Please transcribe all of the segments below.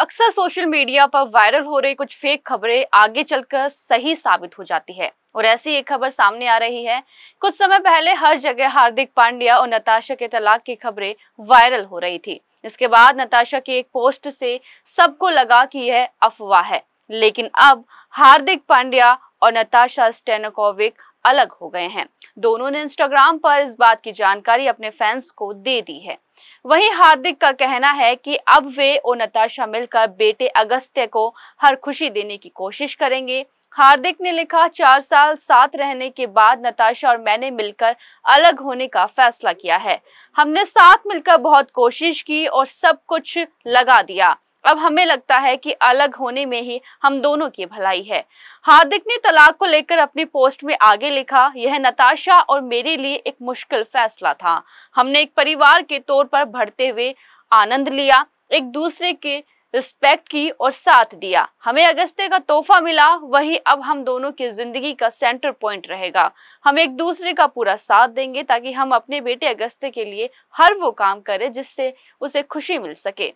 अक्सर social media पर viral हो रही कुछ फेक खबरें आगे चलकर सही साबित हो जाती है और ऐसी एक खबर सामने आ रही है कुछ समय पहले हर जगह हार्दिक पांड्या और नताशा के तलाक की खबरें वायरल हो रही थी इसके बाद नताशा की एक पोस्ट से सबको लगा कि यह अफवाह है लेकिन अब हार्दिक पांड्या और नताशा स्टेनोकोविक अलग हो गए हैं दोनों ने इंस्टाग्राम पर इस बात की जानकारी अपने फैंस को दे दी है वहीं हार्दिक का कहना है कि अब वे और नताशा मिलकर बेटे अगस्त्य को हर खुशी देने की कोशिश करेंगे हार्दिक ने लिखा चार साल साथ रहने के बाद नताशा और मैंने मिलकर अलग होने का फैसला किया है हमने साथ मिलकर बहुत कोशिश की और सब कुछ लगा दिया अब हमें लगता है कि अलग होने में ही हम दोनों की भलाई है हार्दिक ने तलाक को लेकर अपनी पोस्ट में आगे लिखा यह नताशा और मेरे लिए एक मुश्किल फैसला था हमने एक परिवार के तौर पर भरते हुए आनंद लिया एक दूसरे के रिस्पेक्ट की और साथ दिया हमें अगस्ते का तोहफा मिला वही अब हम दोनों की जिंदगी का सेंटर पॉइंट रहेगा हम एक दूसरे का पूरा साथ देंगे ताकि हम अपने बेटे अगस्ते के लिए हर वो काम करें जिससे उसे खुशी मिल सके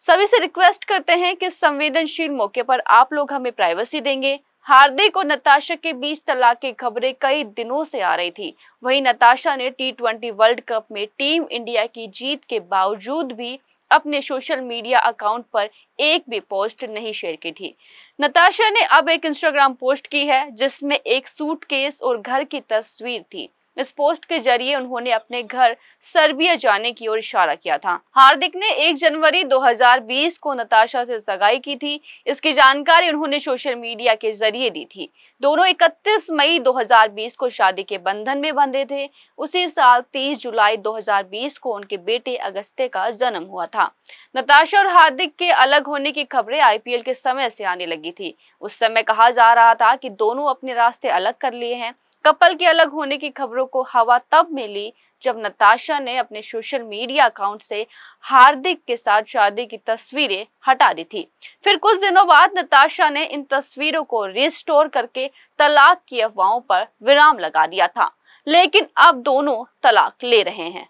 सभी से रिक्वेस्ट करते हैं कि संवेदनशील मौके पर आप लोग हमें प्राइवेसी देंगे हार्दिक और नताशा के बीच तलाक की खबरें कई दिनों से आ रही थी वहीं नताशा ने टी ट्वेंटी वर्ल्ड कप में टीम इंडिया की जीत के बावजूद भी अपने सोशल मीडिया अकाउंट पर एक भी पोस्ट नहीं शेयर की थी नताशा ने अब एक इंस्टाग्राम पोस्ट की है जिसमें एक सूटकेस और घर की तस्वीर थी इस पोस्ट के जरिए उन्होंने अपने घर सर्बिया जाने की ओर इशारा किया था हार्दिक ने 1 जनवरी 2020 को नताशा से सगाई की थी इसकी जानकारी उन्होंने सोशल मीडिया के जरिए दी थी दोनों 31 मई 2020 को शादी के बंधन में बंधे थे उसी साल 30 जुलाई 2020 को उनके बेटे अगस्ते का जन्म हुआ था नताशा और हार्दिक के अलग होने की खबरें आईपीएल के समय से आने लगी थी उस समय कहा जा रहा था कि दोनों अपने रास्ते अलग कर लिए हैं कपल के अलग होने की खबरों को हवा तब मिली जब नताशा ने अपने सोशल मीडिया अकाउंट से हार्दिक के साथ शादी की तस्वीरें हटा दी थी फिर कुछ दिनों बाद नताशा ने इन तस्वीरों को रिस्टोर करके तलाक की अफवाहों पर विराम लगा दिया था लेकिन अब दोनों तलाक ले रहे हैं